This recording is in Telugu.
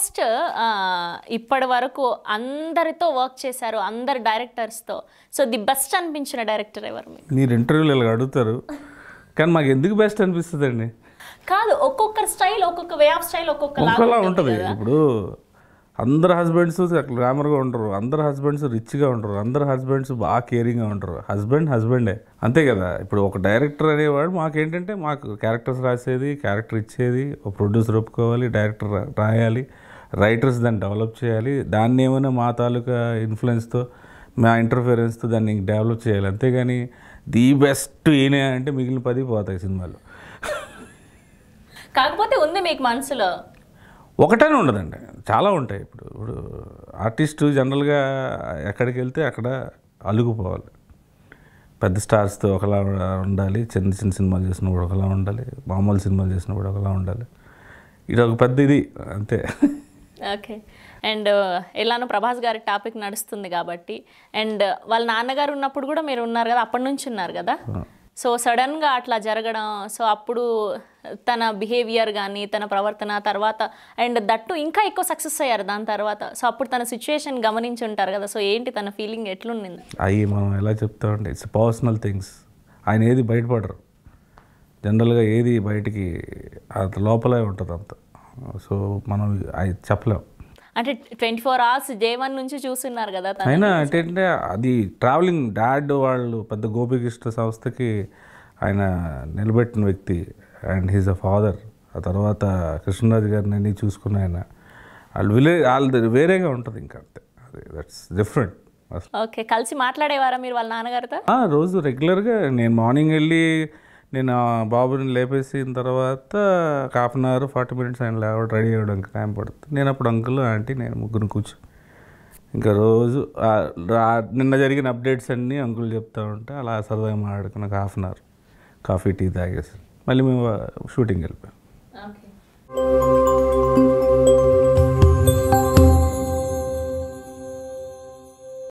ఆల్మోస్ట్ ఇప్పటి వరకు అందరితో వర్క్ చేశారు అందరు డైరెక్టర్స్తో సో ది బెస్ట్ అనిపించిన డైరెక్టర్ ఎవరు మీరు ఇంటర్వ్యూలు ఇలా అడుగుతారు కానీ మాకు ఎందుకు బెస్ట్ అనిపిస్తుంది అండి కాదు ఒక్కొక్క స్టైల్ ఒక్కొక్క వే ఆఫ్ స్టైల్ ఒక్కొక్కలా ఉంటుంది ఇప్పుడు అందరు హస్బెండ్స్ గ్లామర్గా ఉంటారు అందరు హస్బెండ్స్ రిచ్గా ఉంటారు అందరు హస్బెండ్స్ బాగా కేరింగ్గా ఉంటారు హస్బెండ్ హస్బెండే అంతే కదా ఇప్పుడు ఒక డైరెక్టర్ అనేవాడు మాకేంటంటే మాకు క్యారెక్టర్స్ రాసేది క్యారెక్టర్ ఇచ్చేది ఒక ప్రొడ్యూసర్ ఒప్పుకోవాలి డైరెక్టర్ రాయాలి రైటర్స్ దాన్ని డెవలప్ చేయాలి దాన్ని ఏమైనా మా తాలూకా ఇన్ఫ్లుయెన్స్తో మా ఇంటర్ఫియరెన్స్తో దాన్ని డెవలప్ చేయాలి అంతేగాని ది బెస్ట్ ఏనే అంటే మిగిలిన పది పోతాయి సినిమాలు కాకపోతే ఉంది మీకు మనసులో ఒకటే ఉండదండి చాలా ఉంటాయి ఇప్పుడు ఇప్పుడు ఆర్టిస్టు జనరల్గా ఎక్కడికి వెళ్తే అక్కడ అలుగుపోవాలి పెద్ద స్టార్స్తో ఒకలా ఉండాలి చిన్న చిన్న సినిమాలు చేసినప్పుడు ఒకలా ఉండాలి మామూలు సినిమాలు చేసినప్పుడు ఒకలా ఉండాలి ఇది ఒక పెద్ద ఇది అంతే ఓకే అండ్ uh, ఎలానో ప్రభాస్ గారి టాపిక్ నడుస్తుంది కాబట్టి అండ్ వాళ్ళ నాన్నగారు ఉన్నప్పుడు కూడా మీరు ఉన్నారు కదా అప్పటి నుంచి ఉన్నారు కదా సో సడన్గా అట్లా జరగడం సో అప్పుడు తన బిహేవియర్ కానీ తన ప్రవర్తన తర్వాత అండ్ దట్టు ఇంకా ఎక్కువ సక్సెస్ అయ్యారు దాని తర్వాత సో అప్పుడు తన సిచ్యువేషన్ గమనించి ఉంటారు కదా సో ఏంటి తన ఫీలింగ్ ఎట్లుండింది అవి మనం ఎలా చెప్తామంటే ఇట్స్ పర్సనల్ థింగ్స్ ఆయన ఏది బయటపడరు జనరల్గా ఏది బయటికి అంత లోపలే ఉంటుంది అంత సో మనం అది చెప్పలేం అంటే twenty four hours day one నుంచి చూస్తున్నారు కదా అయినా అంటే అది ట్రావెలింగ్ డాడ్ వాళ్ళు పెద్ద గోపికృష్ణ సంస్థకి ఆయన నిలబెట్టిన వ్యక్తి అండ్ హీజ్ అ ఫాదర్ ఆ తర్వాత కృష్ణరాజు గారిని అన్నీ చూసుకున్న ఆయన వాళ్ళు విలేజ్ వాళ్ళ వేరేగా ఉంటుంది ఇంకా అంతే అది దట్స్ డిఫరెంట్ ఓకే కలిసి మాట్లాడేవారా మీరు వాళ్ళ నాన్నగారితో రోజు రెగ్యులర్గా నేను మార్నింగ్ వెళ్ళి నేను బాబుని లేపేసిన తర్వాత half an hour forty minutes ఆయన లేవడం రెడీ అవ్వడానికి టైం పడుతుంది నేను అప్పుడు అంకుల్ ఆంటీ నేను ముగ్గురు కూర్చో ఇంకా రోజు నిన్న జరిగిన అప్డేట్స్ అన్నీ అంకుల్ చెప్తూ ఉంటే అలా సరదాగా మాట్లాడుకున్న half an hour coffee tea తాగేసి మళ్ళీ మేము షూటింగ్ వెళ్ళిపోయాం